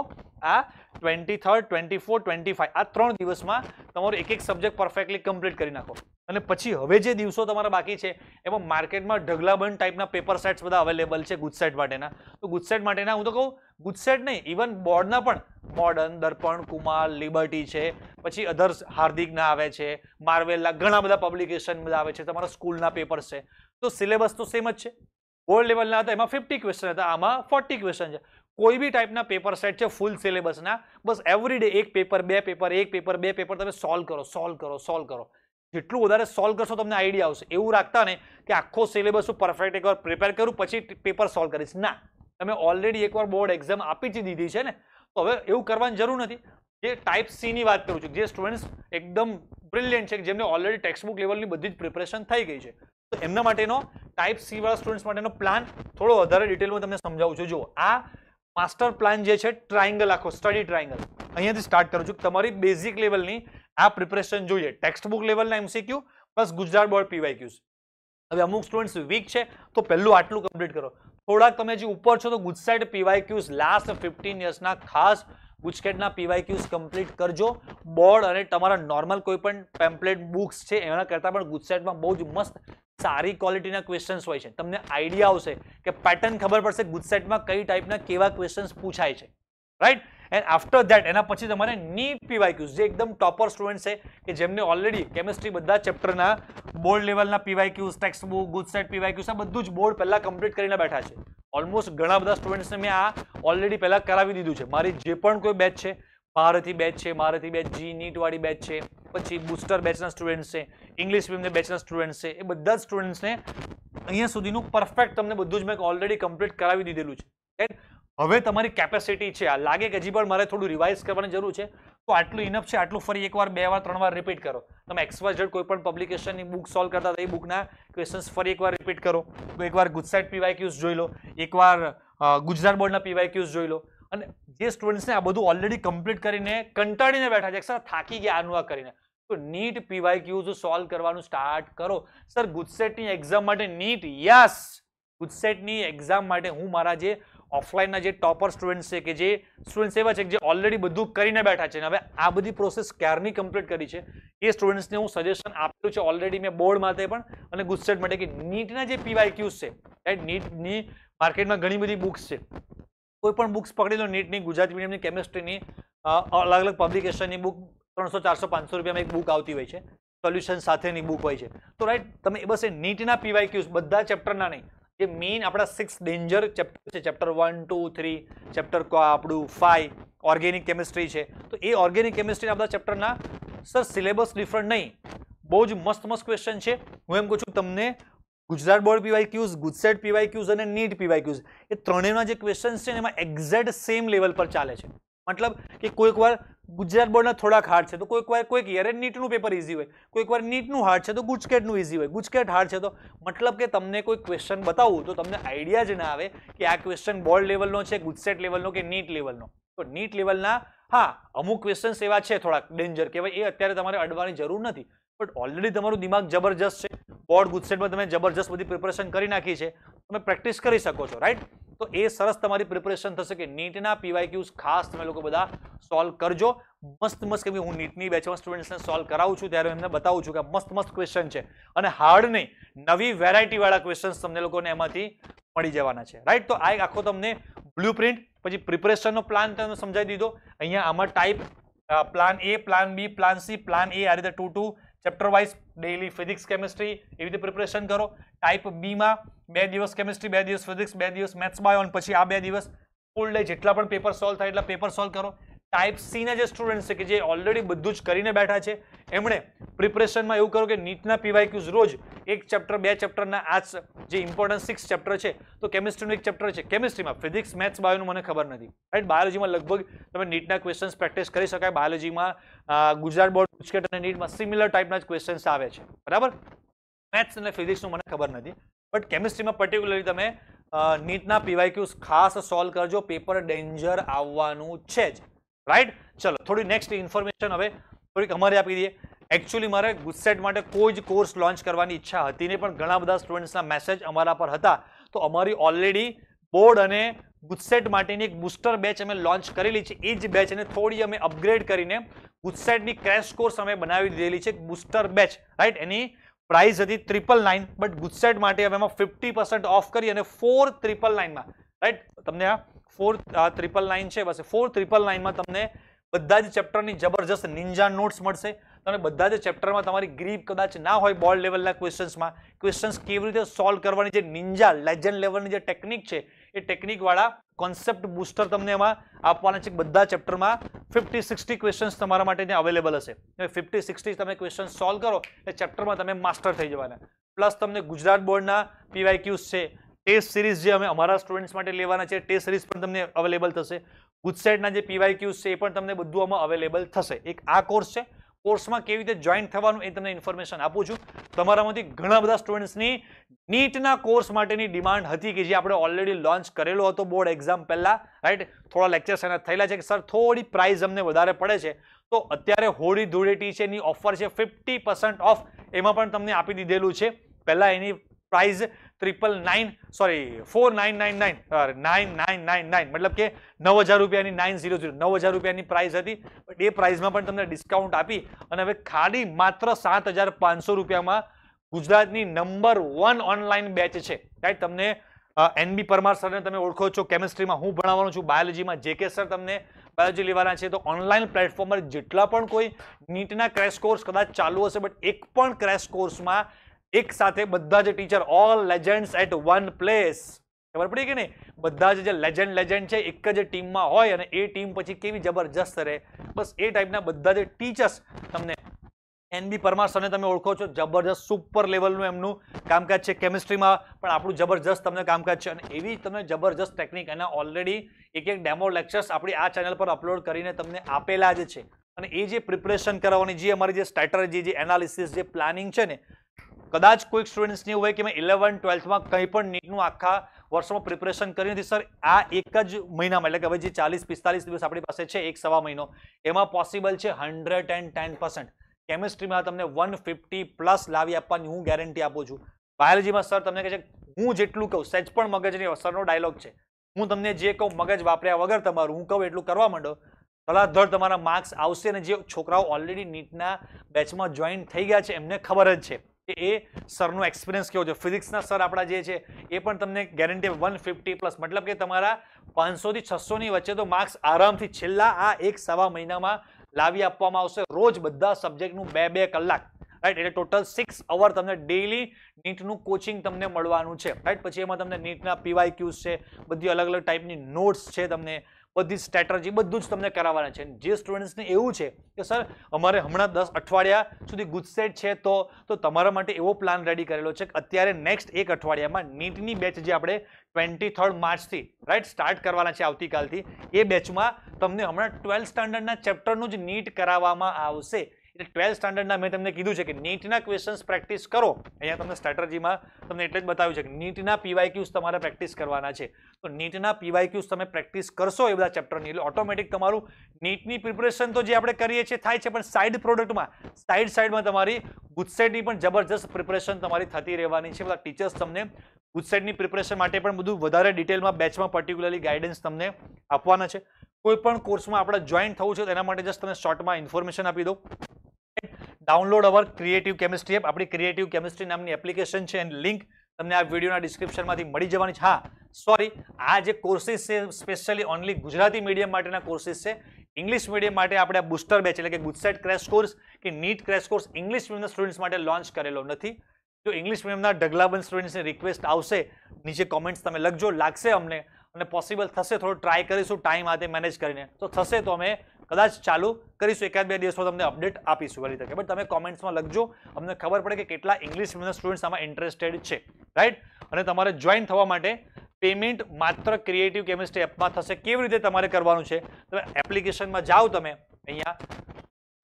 આ twenty third twenty four twenty five આ ત્રણ દિવસમાં તમારું એક એક સબ્જેક્ટ પરફેક્ટલી કમ્પ્લીટ કરી નાખો અને પછી હવે જે દિવસો તમારા બાકી છે એમાં માર્કેટમાં ઢગલાબંધ ટાઈપના પેપર સેટ્સ બધા અવેલેબલ છે ગુજસેટ માટેના તો ગુજસેટ માટેના હું તો કહું ગુજસેટ નહીં ઇવન બોર્ડના પણ મોર્ડન દર્પણ કુમાર લિબર્ટી છે પછી અધર્સ હાર્દિકના આવે છે માર્વેલના ઘણા બધા પબ્લિકેશન બધા આવે છે તમારા સ્કૂલના પેપર્સ છે તો સિલેબસ તો સેમ જ છે બોર્ડ લેવલના હતા એમાં ફિફ્ટી ક્વેશ્ચન હતા આમાં ફોર્ટી ક્વેશ્ચન છે કોઈ બી ટાઈપના પેપર સેટ છે ફૂલ સિલેબસના બસ એવરીડે એક પેપર બે પેપર એક પેપર બે પેપર તમે સોલ્વ કરો સોલ્વ કરો સોલ્વ કરો જેટલું વધારે સોલ્વ કરશો તમને આઈડિયા આવશે એવું રાખતા ને કે આખો સિલેબસ હું પરફેક્ટ એકવાર પ્રિપેર કરું પછી પેપર સોલ્વ કરીશ ના તમે ઓલરેડી એકવાર બોર્ડ એક્ઝામ આપી જ દીધી છે ને તો હવે એવું કરવાની જરૂર નથી જે ટાઈપ સીની વાત કરું છું જે સ્ટુડન્ટ્સ એકદમ બ્રિલિયન્ટ છે જેમને ઓલરેડી ટેક્સ્ટબુક લેવલની બધી જ પ્રિપરેશન થઈ ગઈ છે એમના માટેનો ટાઈપ સી વાળા સ્ટુડન્ટ્સ માટેનો પ્લાન થોડો વધારે ડિટેલમાં તમને સમજાવું છું જુઓ આ માસ્ટર પ્લાન જે છે ટ્રાયંગલ આખો સ્ટડી ટ્રાયંગલ અહીંયાથી સ્ટાર્ટ કરું છું તમારી બેઝિક લેવલની આ પ્રિપરેશન જોઈએ ટેક્સ્ટ બુક લેવલના MCQ plus Gujarat board PY Qs હવે અમુક સ્ટુડન્ટ્સ વીક છે તો પહેલું આટલું કમ્પ્લીટ કરો થોડાક તમે જે ઉપર છો તો ગુજસાઇટ ક્યુઝ લાસ્ટ ફિફ્ટીન યર્સના ખાસ ગુજકેટના ક્યુઝ કમ્પ્લીટ કરજો બોર્ડ અને તમારા નોર્મલ કોઈ પણ પેમ્પલેટ બુક્સ છે એના કરતાં પણ ગુજસેટમાં બહુ જ મસ્ત સારી ક્વોલિટીના ક્વેશ્ચન્સ હોય છે તમને આઈડિયા આવશે કે પેટર્ન ખબર પડશે ગુજસેટમાં કઈ ટાઈપના કેવા ક્વેશ્ચન્સ પૂછાય છે રાઈટ એન્ડ આફ્ટર દેટ એના પછી તમારે નીટ પીવાયક્યુઝ જે એકદમ ટોપર સ્ટુડન્ટ છે કે જેમને ઓલરેડી કેમિસ્ટ્રી બધા ચેપ્ટરના બોર્ડ લેવલના પીવાયક્યુઝ ટેક્સ્ટ બુક ગુજસેટ પીવાયક્યુઝ આ બધું જ બોર્ડ પહેલાં કમ્પ્લીટ કરીને બેઠા છે ઓલમોસ્ટ ઘણા બધા સ્ટુડન્ટ્સને મેં આ ઓલરેડી પહેલાં કરાવી દીધું છે મારી જે પણ કોઈ બેચ છે મહારથી બેચ છે મહારથી બેચ જી નીટવાળી બેચ છે પછી બુસ્ટર બેચના સ્ટુડન્ટ્સ છે ઇંગ્લિશ મીડિયમ બેચના સ્ટુડન્ટ્સ છે એ બધા જ સ્ટુડન્ટ્સને અહીંયા સુધીનું પરફેક્ટ તમને બધું જ મેં ઓલરેડી કમ્પ્લીટ કરાવી દીધેલું છે હવે તમારી કેપેસિટી છે આ લાગે કે હજી પણ મારે થોડું રિવાઇઝ કરવાની જરૂર છે તો આટલું ઇનફ છે આટલું ફરી એકવાર બે વાર ત્રણ વાર રિપીટ કરો તમે એક્સવાઇઝેડ કોઈ પણ પબ્લિકેશનની બુક સોલ્વ કરતા હતા એ બુકના ક્વેશ્ચન્સ ફરી એકવાર રિપીટ કરો તો એકવાર ગુજરાત પીવાય ક્યુઝ જોઈ લો એકવાર ગુજરાત બોર્ડના પીવાય ક્યુઝ જોઈ લો અને જે સ્ટુડન્ટ્સને આ બધું ઓલરેડી કમ્પ્લીટ કરીને કંટાળીને બેઠા છે સર થાકી ગયા આનું આ કરીને તો નીટ પીવાય ક્યુ જો સોલ્વ કરવાનું સ્ટાર્ટ કરો સર ગુજસેટની એક્ઝામ માટે નીટ યસ ગુજસેટની એક્ઝામ માટે હું મારા જે ઓફલાઈનના જે ટોપર સ્ટુડન્ટ્સ છે કે જે સ્ટુડન્ટ્સ એવા છે કે જે ઓલરેડી બધું કરીને બેઠા છે હવે આ બધી પ્રોસેસ ક્યારની કમ્પ્લીટ કરી છે એ સ્ટુડન્ટ્સને હું સજેશન આપેલું છે ઓલરેડી મેં બોર્ડ માટે પણ અને ગુજસેટ માટે કે નીટના જે પીવાય ક્યુઝ છે રાઈટ નીટની માર્કેટમાં ઘણી બધી બુક્સ છે કોઈ પણ બુક્સ પકડી લો નીટની ગુજરાતી મીડિયમની કેમેસ્ટ્રીની અલગ અલગ પબ્લિકેશનની બુક ત્રણસો ચારસો પાંચસો રૂપિયામાં એક બુક આવતી હોય છે સોલ્યુશન સાથેની બુક હોય છે તો રાઈટ તમે એ બસ એ નીટના પીવાય ક્યુઝ બધા ચેપ્ટરના નહીં જે મેઇન આપણા સિક્સ ડેન્જર ચેપ્ટર છે chapter one two three chapter આપણું ફાઇવ ઓર્ગેનિક કેમિસ્ટ્રી છે તો એ ઓર્ગેનિક કેમિસ્ટ્રીના બધા ચેપ્ટરના સર સિલેબસ ડિફરન્ટ નહીં બહુ જ મસ્ત મસ્ત ક્વેશ્ચન છે હું એમ કહું છું તમને Gujarat board PY Qs GUJCET PY Qs અને નીટ પીવાય ક્યુઝ એ ત્રણેયના જે ક્વેશ્ચન્સ છે એમાં એક્ઝેક્ટ સેમ લેવલ પર ચાલે છે મતલબ કે કોઈક વાર ગુજરાત બોર્ડના થોડાક હાર્ડ છે તો કોઈક વાર કોઈક યરે નીટનું પેપર ઇઝી હોય કોઈક વાર નીટનું હાર્ડ છે તો ગુજકેટનું ઇઝી હોય ગુજકેટ હાર્ડ છે તો મતલબ કે તમને કોઈ ક્વેશ્ચન બતાવું તો તમને આઈડિયા જ ના આવે કે આ ક્વેશ્ચન બોર્ડ લેવલનો છે ગુજસેટ લેવલનો કે નીટ લેવલનો તો નીટ લેવલના હા અમુક ક્વેશ્ચન્સ એવા છે થોડાક ડેન્જર કહેવાય એ અત્યારે તમારે અડવાની જરૂર નથી બટ ઓલરેડી તમારું દિમાગ જબરજસ્ત છે બોર્ડ ગુજસેટમાં તમે જબરજસ્ત બધી પ્રિપરેશન કરી નાખી છે તમે પ્રેક્ટિસ કરી શકો છો રાઈટ તો એ સરસ તમારી પ્રિપરેશન થશે કે નીટના પીવાયક્યુઝ ખાસ તમે લોકો બધા સોલ્વ કરજો મસ્ત મસ્ત કેમ હું નીટની બેચમાં સ્ટુડન્ટ્સને સોલ્વ કરાવું છું ત્યારે એમને બતાવું છું કે મસ્ત મસ્ત ક્વેશ્ચન છે અને હાર્ડ નહીં નવી વેરાયટીવાળા ક્વેશ્ચન્સ તમને લોકોને એમાંથી મળી જવાના છે રાઈટ તો આ એક આખો તમને બ્લુ પ્રિન્ટ પછી પ્રિપરેશનનો પ્લાન તમને સમજાવી દીધો અહીંયા આમાં type plan A plan B plan C plan A આ રીતે two two chapter wise daily physics chemistry એવી રીતે પ્રિપરેશન કરો ટાઈપ બીમાં બે દિવસ કેમેસ્ટ્રી બે દિવસ ફિઝિક્સ બે દિવસ મેથ્સ બાયો અને પછી આ બે દિવસ ફૂલ ડે જેટલા પણ પેપર સોલ્વ થાય એટલા પેપર સોલ્વ કરો ટાઈપ સીના જે સ્ટુડન્ટ છે કે જે ઓલરેડી બધું જ કરીને બેઠા છે એમણે પ્રિપરેશનમાં એવું કરો કે નીટના પીવાયક્યુઝ રોજ એક ચેપ્ટર બે ચેપ્ટરના આ જે ઇમ્પોર્ટન્ટ સિક્સ ચેપ્ટર છે તો કેમિસ્ટ્રીનું એક ચેપ્ટર છે કેમિસ્ટ્રીમાં ફિઝિક્સ મેથ્સ બાયોનું મને ખબર નથી રાઈટ બાયોલોજીમાં લગભગ તમે નીટના ક્વેશ્ચન્સ પ્રેક્ટિસ કરી શકાય બાયોલોજીમાં ગુજરાત બોર્ડ ગુજકેટ અને નીટમાં સિમિલર ટાઈપના જ ક્વેશ્ચન્સ આવે છે બરાબર મેથ્સ અને ફિઝિક્સનું મને ખબર નથી બટ કેમિસ્ટ્રીમાં પર્ટિક્યુલરલી તમે નીટના પીવાયક્યુઝ ખાસ સોલ્વ કરજો પેપર ડેન્જર આવવાનું છે જ રાઈટ ચલો થોડી નેક્સ્ટ ઇન્ફોર્મેશન હવે થોડીક અમારે આપી દઈએ એકચ્યુઅલી મારે ગુજસેટ માટે કોઈ જ કોર્સ લોન્ચ કરવાની ઈચ્છા હતી નહીં પણ ઘણા બધા સ્ટુડન્ટ્સના મેસેજ અમારા પર હતા તો અમારી ઓલરેડી બોર્ડ અને ગુજસેટ માટેની એક બુસ્ટર બેચ અમે લોન્ચ કરેલી છે એ જ બેચને થોડી અમે અપગ્રેડ કરીને ગુજસેટની ક્રેશ કોર્સ અમે બનાવી દીધેલી છે બુસ્ટર બેચ રાઈટ એની પ્રાઇસ હતી ત્રિપલ નાઇન બટ ગુજસેટ માટે અમે એમાં ફિફ્ટી ઓફ કરી અને ફોર ત્રિપલ નાઇનમાં રાઈટ તમને આ ફોર ત્રિપલ નાઇન છે બસ ફોર ત્રિપલ નાઇનમાં તમને બધા જ ચેપ્ટરની જબરજસ્ત નિંજા નોટ્સ મળશે તમે બધા જ ચેપ્ટરમાં તમારી ગ્રીપ કદાચ ના હોય બોર્ડ લેવલના ક્વેશ્ચન્સમાં ક્વેશ્ચન્સ કેવી રીતે સોલ્વ કરવાની જે નિંજા લેજન્ડ લેવલની જે ટેકનિક છે એ ટેકનિકવાળા કોન્સેપ્ટ બુસ્ટર તમને એમાં આપવાના છે બધા ચેપ્ટરમાં ફિફ્ટી સિક્સટી ક્વેશ્ચન્સ તમારા માટે ત્યાં અવેલેબલ હશે ફિફ્ટી સિક્સટી તમે ક્વેશ્ચન સોલ્વ કરો એ ચેપ્ટરમાં તમે માસ્ટર થઈ જવાના પ્લસ તમને ગુજરાત બોર્ડના પીવાયક્યુઝ છે ટેસ્ટ સિરીઝ જે અમે અમારા સ્ટુડન્ટ્સ માટે લેવાના છે ટેસ્ટ સિરીઝ પણ તમને અવેલેબલ થશે ગુજસેટના જે પીવાય ક્યુઝ છે એ પણ તમને બધું આમાં અવેલેબલ થશે એક આ કોર્સ છે કોર્સમાં કેવી રીતે જોઈન થવાનું એ તમને ઇન્ફોર્મેશન આપું છું તમારામાંથી ઘણા બધા સ્ટુડન્ટ્સની નીટના કોર્સ માટેની ડિમાન્ડ હતી કે જે આપણે ઓલરેડી લોન્ચ કરેલો હતો બોર્ડ એક્ઝામ પહેલાં રાઈટ થોડા લેક્ચર્સ એના થયેલા છે કે સર થોડી પ્રાઇઝ અમને વધારે પડે છે તો અત્યારે હોળી ધૂળેટી છે એની ઓફર છે ફિફ્ટી ઓફ એમાં પણ તમને આપી દીધેલું છે પહેલાં એની price triple nine sorry four nine nine nine nine nine nine nine મતલબ કે નવ હજાર રૂપિયાની નાઇન ઝીરો ઝીરો નવ હજાર રૂપિયાની પ્રાઇસ હતી બટ એ પ્રાઇઝમાં પણ તમને ડિસ્કાઉન્ટ આપી અને હવે ખાલી માત્ર સાત હજાર પાંચસો રૂપિયામાં ગુજરાતની નંબર વન ઓનલાઈન બેચ છે રાઈટ તમને એનબી પરમાર સરને તમે ઓળખો છો કેમેસ્ટ્રીમાં હું ભણાવવાનો છું બાયોલોજીમાં જે કે સર તમને બાયોલોજી લેવાના છે તો ઓનલાઈન પ્લેટફોર્મ પર જેટલા પણ કોઈ નીટના ક્રેશ કોર્સ કદાચ ચાલુ હશે બટ એક પણ ક્રેશ કોર્સમાં એક સાથે બધા જ teacher all legends at one place ખબર પડી કે નહીં બધા જે લેજન્ડ લેજન્ડ છે એક જ ટીમમાં હોય અને એ ટીમ પછી કેવી જબરજસ્ત રહે બસ એ ટાઈપના બધા જે ટીચર્સ તમને એનબી પરમાર સરને તમે ઓળખો છો જબરજસ્ત સુપર લેવલનું એમનું કામકાજ છે કેમિસ્ટ્રીમાં પણ આપણું જબરજસ્ત તમને કામકાજ છે અને એવી તમને જબરજસ્ત ટેકનિક એના ઓલરેડી એક એક ડેમો લેક્ચર્સ આપણી આ ચેનલ પર અપલોડ કરીને તમને આપેલા જ છે અને એ જે પ્રિપરેશન કરાવવાની જે અમારી જે સ્ટ્રેટર્જી જે એનાલિસિસ જે પ્લાનિંગ છે ને કદાચ કોઈક સ્ટુડન્ટ્સની હોય કે મેં ઇલેવન ટ્વેલ્થમાં કંઈ પણ નીટનું આખા વર્ષમાં પ્રિપરેશન કરી નથી સર આ એક જ મહિનામાં એટલે કે હવે જે ચાલીસ પિસ્તાલીસ દિવસ આપણી પાસે છે એક સવા મહિનો એમાં પોસિબલ છે હંડ્રેડ એન્ડ ટેન પર્સન્ટ કેમિસ્ટ્રીમાં તમને વન ફિફ્ટી પ્લસ લાવી આપવાની હું ગેરંટી આપું છું બાયોલોજીમાં સર તમને કહે છે હું જેટલું કહું સહેજ પણ મગજની સરનો ડાયલોગ છે હું તમને જે કહું મગજ વાપર્યા વગર તમારું હું કહું એટલું કરવા માંડો ધડાધડ તમારા માર્ક્સ આવશે અને જે છોકરાઓ ઓલરેડી નીટના બેચમાં જોઈન થઈ ગયા છે એમને ખબર જ છે કે એ સરનો એક્સપિરિયન્સ કેવો છે ફિઝિક્સના સર આપણા જે છે એ પણ તમને ગેરંટી વન ફિફ્ટી પ્લસ મતલબ કે તમારા પાંચસોથી છસોની વચ્ચે તો માર્ક્સ આરામથી છેલ્લા આ એક સવા મહિનામાં લાવી આપવામાં આવશે રોજ બધા સબ્જેક્ટનું બે બે કલાક રાઈટ એટલે ટોટલ સિક્સ અવર તમને ડેઈલી નીટનું કોચિંગ તમને મળવાનું છે રાઈટ પછી એમાં તમને નીટના પીવાય ક્યુઝ છે બધી અલગ અલગ ટાઈપની નોટ્સ છે તમને બધી સ્ટ્રેટર્જી બધું જ તમને કરાવવાના છે જે સ્ટુડન્ટ્સને એવું છે કે સર અમારે હમણાં દસ અઠવાડિયા સુધી ગુજસેટ છે તો તો તમારા માટે એવો પ્લાન રેડી કરેલો છે કે અત્યારે નેક્સ્ટ એક અઠવાડિયામાં નીટની બેચ જે આપણે ટ્વેન્ટી થર્ડ માર્ચથી રાઈટ સ્ટાર્ટ કરવાના છે આવતીકાલથી એ બેચમાં તમને હમણાં ટ્વેલ્થ સ્ટાન્ડર્ડના ચેપ્ટરનું જ નીટ કરાવવામાં આવશે એટલે ટ્વેલ્થ સ્ટાન્ડર્ડના મેં તમને કીધું છે કે નીટના ક્વેશ્ચન્સ પ્રેક્ટિસ કરો અહીંયા તમને સ્ટ્રેટર્જીમાં તમને એટલે જ બતાવ્યું છે કે નીટના પીવાયક્યુઝ તમારે પ્રેક્ટિસ કરવાના છે તો નીટના પીવાયક્યુઝ તમે પ્રેક્ટિસ કરશો એ બધા ચેપ્ટરની એટલે ઓટોમેટિક તમારું નીટની પ્રિપરેશન તો જે આપણે કરીએ છીએ થાય છે પણ સાઇડ પ્રોડક્ટમાં સાઇડ સાઇડમાં તમારી ગુજસેટની પણ જબરજસ્ત પ્રિપરેશન તમારી થતી રહેવાની છે બધા ટીચર્સ તમને ગુજસેટની પ્રિપરેશન માટે પણ બધું વધારે ડિટેલમાં બેચમાં પર્ટિક્યુલરલી ગાઈડન્સ તમને આપવાના છે કોઈપણ કોર્સમાં આપણે જોઈન થવું છે તેના માટે જસ્ટ તમે શોર્ટમાં ઇન્ફોર્મેશન આપી દઉં download our creative chemistry app આપણી ક્રિએટિવ કેમિસ્ટ્રી નામની એપ્લિકેશન છે એની લિંક તમને આ વિડીયોના ડિસ્ક્રિપ્શનમાંથી મળી જવાની છે હા સોરી આ જે કોર્સિસ છે સ્પેશિયલી ઓનલી ગુજરાતી મીડિયમ માટેના કોર્સિસ છે ઇંગ્લિશ મીડિયમ માટે આપણે આ બુસ્ટર બેચ એટલે કે ગુજસેટ ક્રેશ કોર્સ કે NEET crash course English medium students માટે લોન્ચ કરેલો નથી જો ઇંગ્લિશ મીડિયમના ઢગલાબંધ સ્ટુડન્ટ્સની રિક્વેસ્ટ આવશે નીચે કોમેન્ટ્સ તમે લખજો લાગશે અમને અને પોસિબલ થશે થોડો ટ્રાય કરીશું ટાઈમ હાથે મેનેજ કરીને તો થશે તો અમે કદાચ ચાલુ કરીશું એકાદ બે દિવસમાં તમને અપડેટ આપીશું વહેલી તકે બટ તમે કોમેન્ટ્સમાં લખજો અમને ખબર પડે કે કેટલા ઇંગ્લિશ મીડિયમ સ્ટુડન્ટ્સ આમાં ઇન્ટરેસ્ટેડ છે રાઈટ અને તમારે જોઈન થવા માટે પેમેન્ટ માત્ર ક્રિએટિવ કેમિસ્ટ્રી એપમાં થશે કેવી રીતે તમારે કરવાનું છે તમે એપ્લિકેશનમાં જાઓ તમે અહીંયા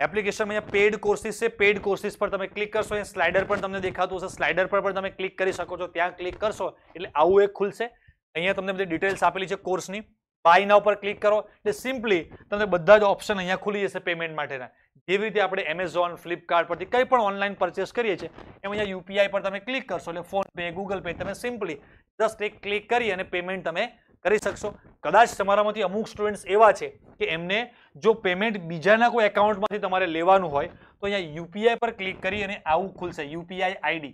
એપ્લિકેશનમાં અહીંયા પેડ કોર્સિસ છે પેડ કોર્સિસ પર તમે ક્લિક કરશો અહીંયા સ્લાઇડર પણ તમને દેખાતું હશે સ્લાઇડર પર પણ તમે ક્લિક કરી શકો છો ત્યાં ક્લિક કરશો એટલે આવું એક ખુલશે અહીંયા તમને બધી ડિટેલ્સ આપેલી છે કોર્સની બાયના ઉપર ક્લિક કરો એટલે સિમ્પલી તમને બધા જ ઓપ્શન અહીંયા ખુલી જશે પેમેન્ટ માટેના જેવી રીતે આપણે એમેઝોન ફ્લિપકાર્ટ પરથી કંઈ પણ ઓનલાઈન પરચેસ કરીએ છીએ એમ અહીંયા યુપીઆઈ પર તમે ક્લિક કરશો એટલે ફોનપે ગૂગલ પે તમે સિમ્પલી જસ્ટ એક ક્લિક કરી અને પેમેન્ટ તમે કરી શકશો કદાચ તમારામાંથી અમુક સ્ટુડન્ટ્સ એવા છે કે એમને જો પેમેન્ટ બીજાના કોઈ એકાઉન્ટમાંથી તમારે લેવાનું હોય તો અહીંયા યુપીઆઈ પર ક્લિક કરી અને આવું ખુલશે યુપીઆઈ આઈડી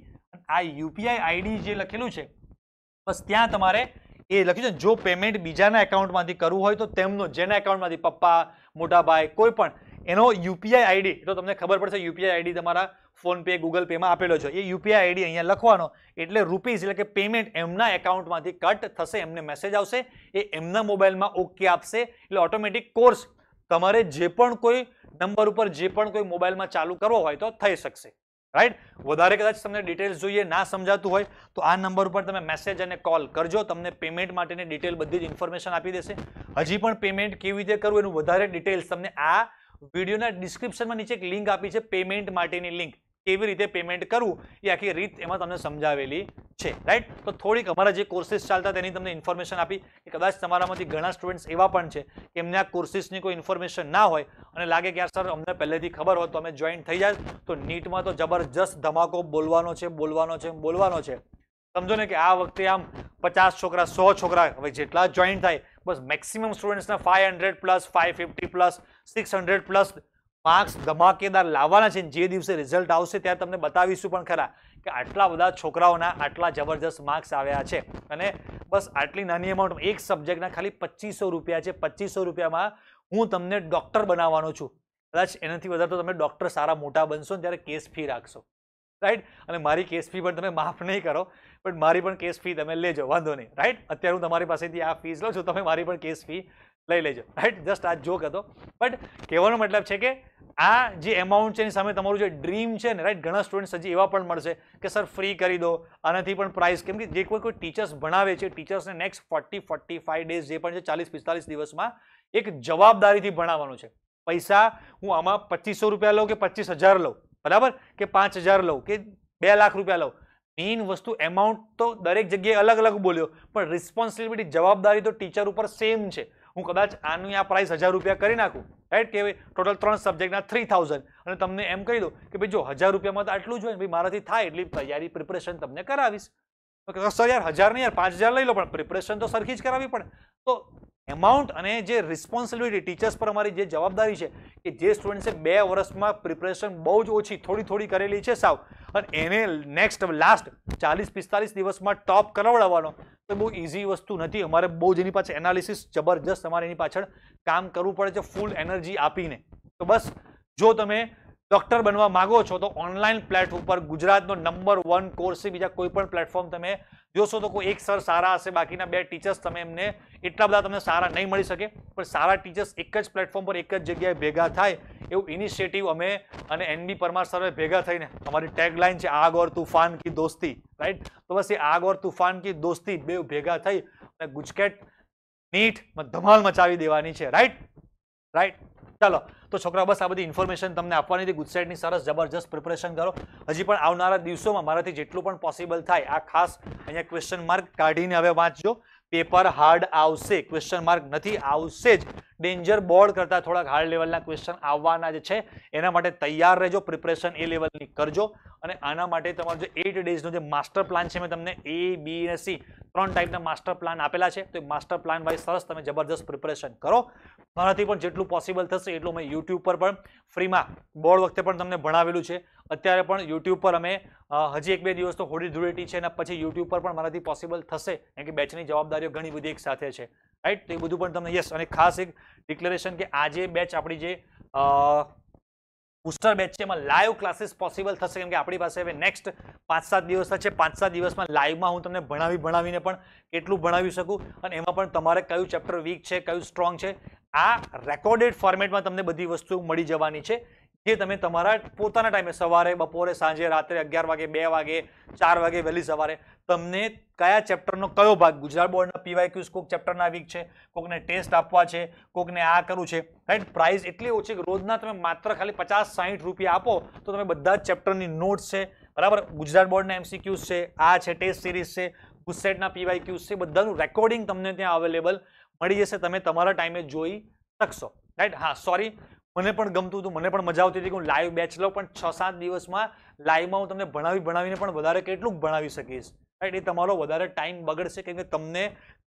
આ યુપીઆઈ આઈડી જે લખેલું છે બસ ત્યાં તમારે એ લખ્યું છે જો પેમેન્ટ બીજાના એકાઉન્ટમાંથી કરવું હોય તો તેમનો જેના એકાઉન્ટમાંથી પપ્પા મોટા ભાઈ કોઈ પણ એનો યુપીઆઈ આઈડી તો તમને ખબર પડશે યુપીઆઈ આઈડી તમારા ફોનપે ગૂગલ પેમાં આપેલો છે એ યુપીઆઈ આઈડી અહીંયા લખવાનો એટલે રૂપીઝ એટલે કે પેમેન્ટ એમના એકાઉન્ટમાંથી કટ થશે એમને મેસેજ આવશે એ એમના મોબાઈલમાં ઓકે આપશે એટલે ઓટોમેટિક કોર્સ તમારે જે પણ કોઈ નંબર ઉપર જે પણ કોઈ મોબાઈલમાં ચાલુ કરવો હોય તો થઈ શકશે રાઈટ વધારે કદાચ તમને ડિટેલ્સ જોઈએ ના સમજાતું હોય તો આ નંબર ઉપર તમે મેસેજ અને કોલ કરજો તમને પેમેન્ટ માટેની ડિટેલ બધી જ ઇન્ફોર્મેશન આપી દેશે હજી પણ પેમેન્ટ કેવી રીતે કરવું એનું વધારે ડિટેલ્સ તમને આ વિડીયોના ડિસ્ક્રિપ્શનમાં નીચે એક લિંક આપી છે પેમેન્ટ માટેની લિંક કેવી રીતે પેમેન્ટ કરવું એ આખી રીત એમાં તમને સમજાવેલી છે રાઈટ તો થોડીક અમારા જે કોર્સિસ ચાલતા તેની તમને ઇન્ફોર્મેશન આપી કે કદાચ તમારામાંથી ઘણા સ્ટુડન્ટ્સ એવા પણ છે કે એમને આ કોર્સિસની કોઈ ઇન્ફોર્મેશન ના હોય અને લાગે કે આ સર અમને પહેલેથી ખબર હોય તો અમે જોઈન થઈ જાય તો નીટમાં તો જબરજસ્ત ધમાકો બોલવાનો છે બોલવાનો છે બોલવાનો છે સમજો ને કે આ વખતે આમ પચાસ છોકરા સો છોકરા હવે જેટલા જોઈન થાય બસ મેક્સિમમ સ્ટુડન્ટ્સના five hundred plus five fifty plus six hundred plus marks ધમાકેદાર લાવવાના છે જે દિવસે રિઝલ્ટ આવશે ત્યારે તમને બતાવીશું પણ ખરા કે આટલા બધા છોકરાઓના આટલા જબરજસ્ત માર્ક્સ આવ્યા છે અને બસ આટલી નાની અમાઉન્ટ એક સબ્જેક્ટના ખાલી પચીસો રૂપિયા છે પચીસો રૂપિયામાં હું તમને ડૉક્ટર બનાવવાનો છું કદાચ એનાથી વધારે તો તમે ડૉક્ટર સારા મોટા બનશો ને ત્યારે કેસ ફી રાખશો રાઈટ અને મારી કેસ ફી પણ તમે માફ નહીં કરો પણ મારી પણ કેસ ફી તમે લેજો વાંધો નહીં રાઈટ અત્યારે હું તમારી પાસેથી આ ફીસ લઉં છું તમે મારી પણ કેસ ફી લઈ લેજો રાઈટ જસ્ટ આ જોક હતો બટ કહેવાનો મતલબ છે કે આ જે એમાઉન્ટ છે એની સામે તમારું જે ડ્રીમ છે ને રાઈટ ઘણા સ્ટુડન્ટ્સ હજી એવા પણ મળશે કે સર ફ્રી કરી દો આનાથી પણ પ્રાઇસ કેમ કે જે કોઈ કોઈ ટીચર્સ ભણાવે છે ટીચર્સને next forty forty five days જે પણ છે ચાલીસ પિસ્તાલીસ દિવસમાં એક જવાબદારીથી ભણાવવાનું છે પૈસા હું આમાં પચીસો રૂપિયા લઉં કે પચીસ હજાર લઉં બરાબર કે પાંચ હજાર લઉં કે બે લાખ રૂપિયા લઉં મેઇન વસ્તુ એમાઉન્ટ તો દરેક જગ્યાએ અલગ અલગ બોલ્યો પણ રિસ્પોન્સિબિલિટી જવાબદારી તો ટીચર ઉપર સેમ છે હું કદાચ આની આ પ્રાઇસ હજાર રૂપિયા કરી નાખું રાઈટ કે ટોટલ ત્રણ સબ્જેક્ટના થ્રી થાઉઝન્ડ અને તમને એમ કહી દઉં કે ભાઈ જો હજાર રૂપિયામાં તો આટલું જ હોય ભાઈ મારાથી થાય એટલી તૈયારી પ્રિપરેશન તમને કરાવીશ સર યાર હજાર નહીં યાર પાંચ હજાર લઈ લો પણ પ્રિપરેશન તો સરખી જ કરાવી પડે તો એમાઉન્ટ અને જે રિસ્પોન્સિબિલિટી ટીચર્સ પર અમારી જે જવાબદારી છે કે જે સ્ટુડન્ટ્સે બે વર્ષમાં પ્રિપરેશન બહુ જ ઓછી થોડી થોડી કરેલી છે સાવ અને એને નેક્સ્ટ લાસ્ટ ચાલીસ પિસ્તાલીસ દિવસમાં ટોપ કરાવડાવવાનો તો બહુ ઇઝી વસ્તુ નથી અમારે બહુ જ એની પાછળ એનાલિસિસ જબરજસ્ત અમારે એની પાછળ કામ કરવું પડે છે ફૂલ એનર્જી આપીને તો બસ જો તમે ડૉક્ટર બનવા માગો છો તો ઓનલાઈન પ્લેટફોર્મ પર ગુજરાતનો નંબર વન કોર્સ છે બીજા કોઈ પણ પ્લેટફોર્મ તમે જોશો તો કોઈ એક સર સારા હશે બાકીના બે ટીચર્સ તમે એમને એટલા બધા તમને સારા નહીં મળી શકે પણ સારા ટીચર્સ એક જ પ્લેટફોર્મ પર એક જ જગ્યાએ ભેગા થાય એવું ઇનિશિયેટિવ અમે અને એનબી પરમાર સરે ભેગા થઈને અમારી ટેગલાઇન છે આગ ઓર તુફાન કી દોસ્તી રાઈટ તો બસ એ આગ ઓર તુફાન કી દોસ્તી બે ભેગા થઈ અને ગુજકેટ નીટ ધમાલ મચાવી દેવાની છે રાઈટ રાઈટ ચાલો તો છોકરા બસ આ બધી ઇન્ફોર્મેશન તમને આપવાની હતી ગુજસાઇટની સરસ જબરજસ્ત પ્રિપરેશન કરો હજી પણ આવનારા દિવસોમાં મારાથી જેટલું પણ પોસિબલ થાય આ ખાસ અહીંયા ક્વેશ્ચન માર્ક કાઢીને હવે વાંચજો પેપર હાર્ડ આવશે ક્વેશ્ચન માર્ક નથી આવશે જ ડેન્જર બોર્ડ કરતાં થોડાક હાર્ડ લેવલના ક્વેશ્ચન આવવાના જ છે એના માટે તૈયાર રહેજો પ્રિપરેશન એ લેવલની કરજો અને આના માટે તમારો જે એટ ડેઝનો જે માસ્ટર પ્લાન છે મેં તમને એ બી અને સી ત્રણ ટાઈપના માસ્ટર પ્લાન આપેલા છે તો એ માસ્ટર પ્લાન વાઇઝ સરસ તમે જબરજસ્ત પ્રિપરેશન કરો મારાથી પણ જેટલું પોસિબલ થશે એટલું મેં યુટ્યુબ પર પણ ફ્રીમાં બોર્ડ વખતે પણ તમને ભણાવેલું છે અત્યારે પણ યુટ્યુબ પર અમે હજી એક બે દિવસ તો હોડી ધૂળેટી છે અને પછી યુટ્યુબ પર પણ મારાથી પોસિબલ થશે કેમ કે બેચની જવાબદારીઓ ઘણી બધી એક સાથે છે રાઈટ તો એ બધું પણ તમને યસ અને ખાસ એક ડિક્લેરેશન કે આજે બેચ આપણી જે બુસ્ટર બેચ છે એમાં લાઈવ ક્લાસીસ પોસિબલ થશે કેમ કે આપણી પાસે હવે નેક્સ્ટ પાંચ સાત દિવસ છે પાંચ સાત દિવસમાં લાઈવમાં હું તમને ભણાવી ભણાવીને પણ કેટલું ભણાવી શકું અને એમાં પણ તમારે કયું ચેપ્ટર વીક છે કયું સ્ટ્રોંગ છે આ રેકોર્ડેડ ફોર્મેટમાં તમને બધી વસ્તુ મળી જવાની છે જે તમે તમારા પોતાના ટાઈમે સવારે બપોરે સાંજે રાત્રે અગિયાર વાગે બે વાગે ચાર વાગે વહેલી સવારે તમને કયા ચેપ્ટરનો કયો ભાગ ગુજરાત બોર્ડના પીવાય ક્યુઝ કોઈક ચેપ્ટરના વીક છે કોઈકને ટેસ્ટ આપવા છે કોઈકને આ કરવું છે રાઈટ પ્રાઇસ એટલી ઓછી કે રોજના તમે માત્ર ખાલી પચાસ સાહીઠ રૂપિયા આપો તો તમે બધા જ ચેપ્ટરની નોટ્સ છે બરાબર ગુજરાત બોર્ડના એમસીક્યુઝ છે આ છે ટેસ્ટ સિરીઝ છે ગુસ્સેટના પીવાય ક્યુઝ છે બધાનું રેકોર્ડિંગ તમને ત્યાં અવેલેબલ મળી જશે તમે તમારા ટાઈમે જોઈ શકશો રાઈટ હા સોરી મને પણ ગમતું હતું મને પણ મજા આવતી હતી કે હું લાઈવ બેચ લઉં પણ છ સાત દિવસમાં લાઈવમાં હું તમને ભણાવી ભણાવીને પણ વધારે કેટલું ભણાવી શકીશ રાઈટ એ તમારો વધારે ટાઈમ બગડશે કેમ કે તમને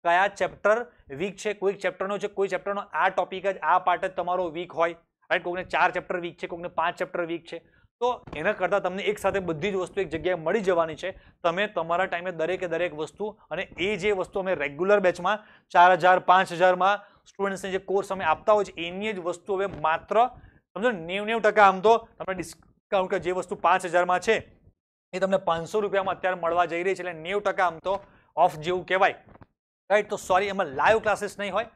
કયા ચેપ્ટર વીક છે કોઈક ચેપ્ટરનો છે કોઈ ચેપ્ટરનો આ ટોપિક જ આ પાર્ટ જ તમારો વીક હોય રાઈટ કોઈકને ચાર ચેપ્ટર વીક છે કોઈકને પાંચ ચેપ્ટર વીક છે તો એના કરતાં તમને એક સાથે બધી જ વસ્તુ એક જગ્યાએ મળી જવાની છે તમે તમારા ટાઈમે દરેકે દરેક વસ્તુ અને એ જે વસ્તુ અમે રેગ્યુલર બેચમાં ચાર હજાર પાંચ હજારમાં સ્ટુડન્ટ્સને જે કોર્સ અમે આપતા હોય છે એની જ વસ્તુ હવે માત્ર સમજો નેવ નેવ ટકા આમ તો તમને ડિસ્કાઉન્ટ જે વસ્તુ પાંચ હજારમાં છે એ તમને પાંચસો રૂપિયામાં અત્યારે મળવા જઈ રહી છે એટલે નેવ ટકા આમ તો ઓફ જેવું કહેવાય રાઈટ તો સોરી એમાં લાઈવ ક્લાસીસ નહીં હોય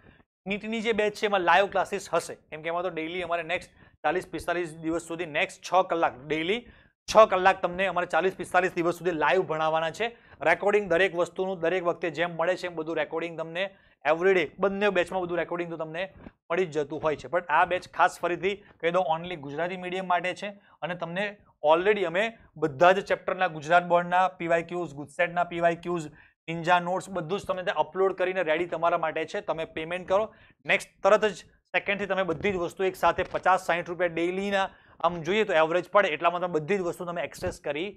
નીટની જે બેચ છે એમાં લાઈવ ક્લાસીસ હશે કેમ કે એમાં તો ડેઈલી અમારે નેક્સ્ટ ચાલીસ પિસ્તાલીસ દિવસ સુધી નેક્સ્ટ છ કલાક ડેઈલી છ કલાક તમને અમારે ચાલીસ પિસ્તાલીસ દિવસ સુધી લાઈવ ભણાવવાના છે રેકોર્ડિંગ દરેક વસ્તુનું દરેક વખતે જેમ મળે છે એમ બધું રેકોર્ડિંગ તમને એવરીડે બંને બેચમાં બધું રેકોર્ડિંગ તો તમને મળી જ જતું હોય છે બટ આ બેચ ખાસ ફરીથી કહી દઉં ઓનલી ગુજરાતી મીડિયમ માટે છે અને તમને ઓલરેડી અમે બધા જ ચેપ્ટરના ગુજરાત બોર્ડના પીવાય ક્યુઝ ગુજસેટના પીવાય ક્યુઝ ઇન્જા નોટ્સ બધું જ તમે ત્યાં અપલોડ કરીને રેડી તમારા માટે છે તમે પેમેન્ટ કરો નેક્સ્ટ તરત જ સેકન્ડથી તમે બધી જ વસ્તુ એક સાથે પચાસ સાઠ રૂપિયા ડેઈલીના આમ જોઈએ તો એવરેજ પડે એટલામાં તમે બધી જ વસ્તુ તમે એક્સેસ કરી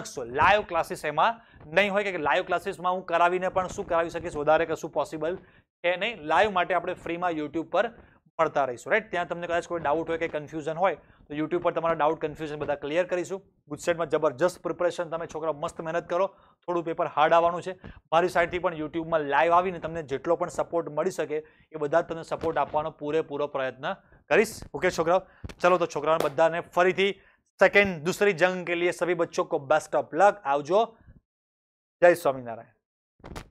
શકશો લાઈવ ક્લાસીસ એમાં નહીં હોય કે લાઈવ ક્લાસીસમાં હું કરાવીને પણ શું કરાવી શકીશ વધારે કશું પોસિબલ છે નહીં લાઈવ માટે આપણે ફ્રીમાં યુટ્યુબ પર મળતા રહીશું રાઈટ ત્યાં તમને કદાચ કોઈ ડાઉટ હોય કે કન્ફ્યુઝન હોય તો યુટ્યુબ પર તમારા ડાઉટ કન્ફ્યુઝન બધા ક્લિયર કરીશું ગુજસેટમાં જબરજસ્ત પ્રિપરેશન તમે છોકરા મસ્ત મહેનત કરો થોડું પેપર હાર્ડ આવવાનું છે મારી સાઈડથી પણ યુટ્યુબમાં લાઈવ આવીને તમને જેટલો પણ સપોર્ટ મળી શકે એ બધા તમને સપોર્ટ આપવાનો પૂરેપૂરો પ્રયત્ન કરીશ ઓકે છોકરાઓ ચલો તો છોકરાઓને બધાને ફરીથી सेकेंड दूसरी जंग के लिए सभी बच्चों को बेस्ट ऑफ लक आवजो जय स्वामीनारायण